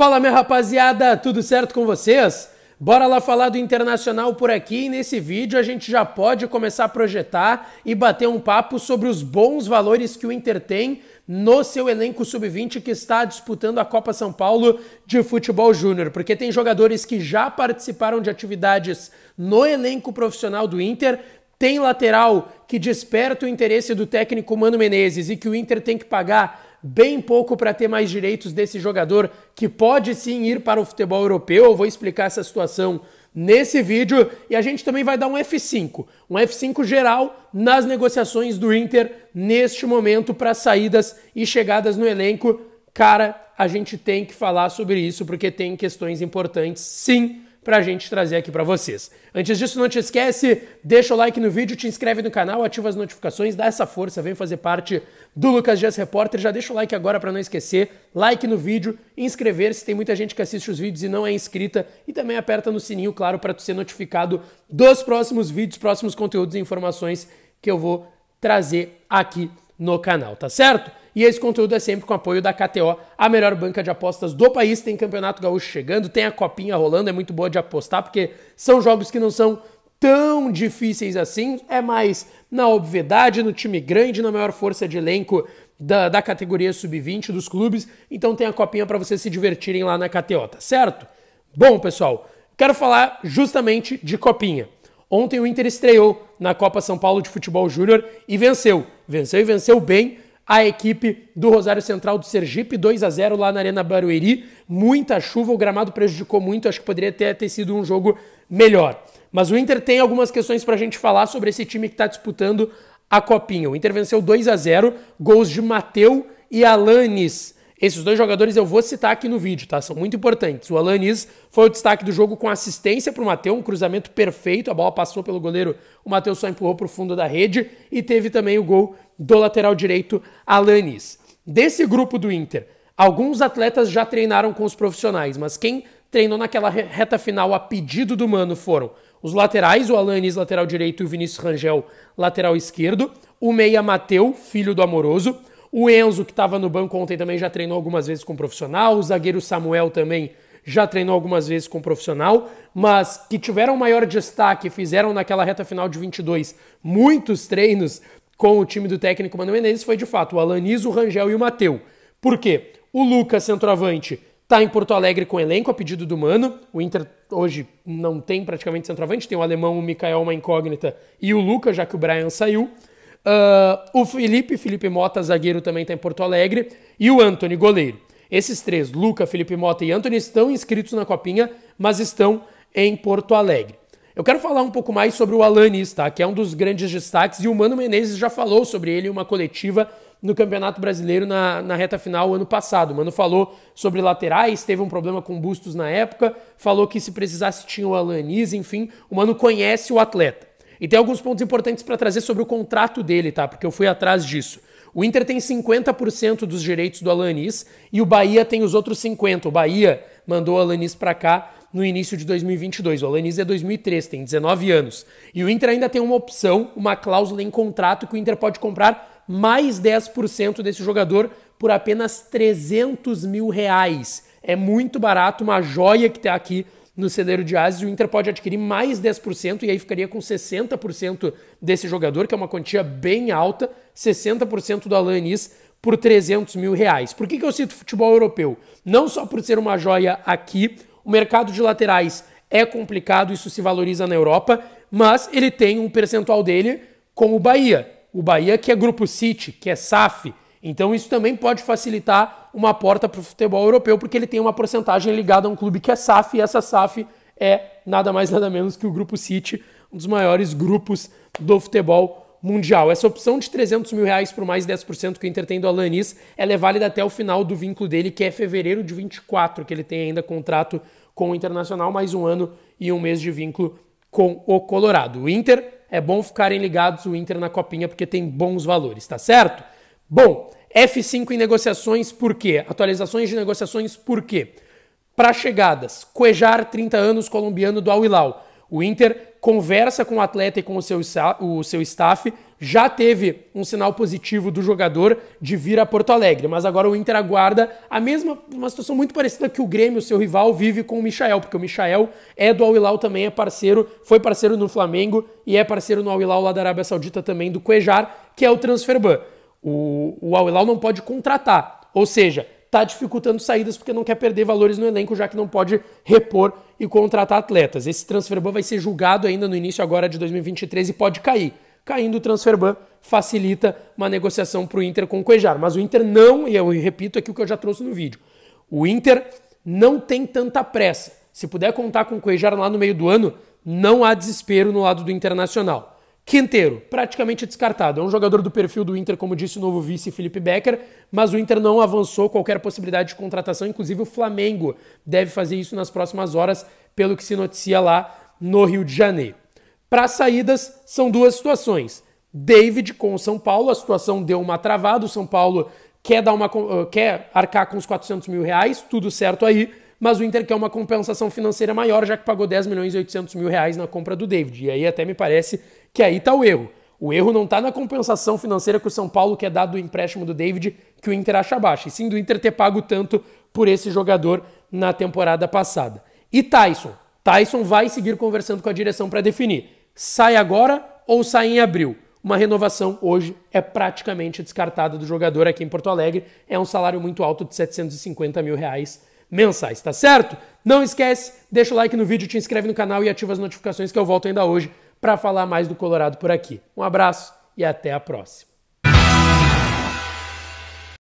Fala, minha rapaziada, tudo certo com vocês? Bora lá falar do internacional por aqui e nesse vídeo a gente já pode começar a projetar e bater um papo sobre os bons valores que o Inter tem no seu elenco sub-20 que está disputando a Copa São Paulo de futebol júnior, porque tem jogadores que já participaram de atividades no elenco profissional do Inter, tem lateral que desperta o interesse do técnico Mano Menezes e que o Inter tem que pagar bem pouco para ter mais direitos desse jogador que pode sim ir para o futebol europeu. Eu vou explicar essa situação nesse vídeo e a gente também vai dar um F5, um F5 geral nas negociações do Inter neste momento para saídas e chegadas no elenco. Cara, a gente tem que falar sobre isso porque tem questões importantes, sim para a gente trazer aqui para vocês. Antes disso, não te esquece, deixa o like no vídeo, te inscreve no canal, ativa as notificações, dá essa força, vem fazer parte do Lucas Dias Repórter. Já deixa o like agora para não esquecer, like no vídeo, inscrever-se, tem muita gente que assiste os vídeos e não é inscrita, e também aperta no sininho, claro, para tu ser notificado dos próximos vídeos, próximos conteúdos e informações que eu vou trazer aqui no canal, tá certo? E esse conteúdo é sempre com apoio da KTO, a melhor banca de apostas do país. Tem Campeonato Gaúcho chegando, tem a Copinha rolando, é muito boa de apostar, porque são jogos que não são tão difíceis assim, é mais na obviedade, no time grande, na maior força de elenco da, da categoria sub-20 dos clubes. Então tem a Copinha para vocês se divertirem lá na KTO, tá certo? Bom, pessoal, quero falar justamente de Copinha. Ontem o Inter estreou na Copa São Paulo de Futebol Júnior e venceu. Venceu e venceu bem a equipe do Rosário Central do Sergipe, 2 a 0 lá na Arena Barueri. Muita chuva, o gramado prejudicou muito, acho que poderia ter, ter sido um jogo melhor. Mas o Inter tem algumas questões para a gente falar sobre esse time que está disputando a Copinha. O Inter venceu 2 a 0 gols de Mateu e Alanis esses dois jogadores eu vou citar aqui no vídeo, tá? São muito importantes. O Alanis foi o destaque do jogo com assistência para o Matheus, um cruzamento perfeito, a bola passou pelo goleiro, o Matheus só empurrou para o fundo da rede e teve também o gol do lateral direito Alanis. Desse grupo do Inter, alguns atletas já treinaram com os profissionais, mas quem treinou naquela reta final a pedido do Mano foram os laterais, o Alanis, lateral direito, e o Vinícius Rangel, lateral esquerdo, o meia Mateu, filho do Amoroso, o Enzo, que estava no banco ontem, também já treinou algumas vezes com o profissional. O zagueiro Samuel também já treinou algumas vezes com o profissional, mas que tiveram maior destaque, fizeram naquela reta final de 22 muitos treinos com o time do técnico Mano Menezes, foi de fato o Alanis, o Rangel e o Mateu. Por quê? O Lucas, centroavante, está em Porto Alegre com o elenco a pedido do Mano. O Inter hoje não tem praticamente centroavante, tem o alemão, o Mikael, uma incógnita, e o Lucas, já que o Brian saiu. Uh, o Felipe, Felipe Mota, zagueiro, também está em Porto Alegre. E o Anthony, goleiro. Esses três, Luca, Felipe Mota e Anthony, estão inscritos na Copinha, mas estão em Porto Alegre. Eu quero falar um pouco mais sobre o Alanis, tá? Que é um dos grandes destaques, e o Mano Menezes já falou sobre ele em uma coletiva no Campeonato Brasileiro na, na reta final ano passado. O Mano falou sobre laterais, teve um problema com bustos na época, falou que se precisasse tinha o Alanis, enfim, o Mano conhece o atleta. E tem alguns pontos importantes para trazer sobre o contrato dele, tá? Porque eu fui atrás disso. O Inter tem 50% dos direitos do Alanis e o Bahia tem os outros 50%. O Bahia mandou o Alanis para cá no início de 2022. O Alanis é 2003, tem 19 anos. E o Inter ainda tem uma opção, uma cláusula em contrato que o Inter pode comprar mais 10% desse jogador por apenas 300 mil reais. É muito barato, uma joia que está aqui no celeiro de ases, o Inter pode adquirir mais 10% e aí ficaria com 60% desse jogador, que é uma quantia bem alta, 60% do Alanis por 300 mil reais. Por que, que eu cito futebol europeu? Não só por ser uma joia aqui, o mercado de laterais é complicado, isso se valoriza na Europa, mas ele tem um percentual dele com o Bahia. O Bahia que é Grupo City, que é SAF. Então isso também pode facilitar uma porta para o futebol europeu, porque ele tem uma porcentagem ligada a um clube que é SAF, e essa SAF é nada mais nada menos que o Grupo City, um dos maiores grupos do futebol mundial. Essa opção de 300 mil reais por mais 10% que o Inter tem do Alanis, ela é válida até o final do vínculo dele, que é fevereiro de 24, que ele tem ainda contrato com o Internacional, mais um ano e um mês de vínculo com o Colorado. O Inter, é bom ficarem ligados o Inter na copinha, porque tem bons valores, tá certo? Bom, F5 em negociações, por quê? Atualizações de negociações, por quê? Para chegadas, Cuejar, 30 anos, colombiano do Al-Hilal. O Inter conversa com o atleta e com o seu, o seu staff. Já teve um sinal positivo do jogador de vir a Porto Alegre, mas agora o Inter aguarda a mesma, uma situação muito parecida que o Grêmio, seu rival, vive com o Michael, porque o Michael é do Al-Hilal também, é parceiro, foi parceiro no Flamengo e é parceiro no Al-Hilal lá da Arábia Saudita também, do Cuejar, que é o ban. O, o Al Hilal não pode contratar, ou seja, está dificultando saídas porque não quer perder valores no elenco, já que não pode repor e contratar atletas. Esse transfer ban vai ser julgado ainda no início agora de 2023 e pode cair. Caindo o transfer ban facilita uma negociação para o Inter com o Cuejar. Mas o Inter não, e eu repito aqui o que eu já trouxe no vídeo, o Inter não tem tanta pressa. Se puder contar com o Cuejar lá no meio do ano, não há desespero no lado do Internacional. Quinteiro, praticamente descartado. É um jogador do perfil do Inter, como disse o novo vice Felipe Becker, mas o Inter não avançou qualquer possibilidade de contratação. Inclusive, o Flamengo deve fazer isso nas próximas horas, pelo que se noticia lá no Rio de Janeiro. Para saídas, são duas situações. David com o São Paulo, a situação deu uma travada. O São Paulo quer, dar uma, eh, quer arcar com os 400 mil reais, tudo certo aí, mas o Inter quer uma compensação financeira maior, já que pagou 10 milhões e 800 mil reais na compra do David. E aí até me parece que aí está o erro. O erro não está na compensação financeira que o São Paulo quer dar do empréstimo do David, que o Inter acha baixa, e sim do Inter ter pago tanto por esse jogador na temporada passada. E Tyson? Tyson vai seguir conversando com a direção para definir. Sai agora ou sai em abril? Uma renovação hoje é praticamente descartada do jogador aqui em Porto Alegre. É um salário muito alto de 750 mil reais mensais, tá certo? Não esquece, deixa o like no vídeo, te inscreve no canal e ativa as notificações que eu volto ainda hoje para falar mais do Colorado por aqui. Um abraço e até a próxima.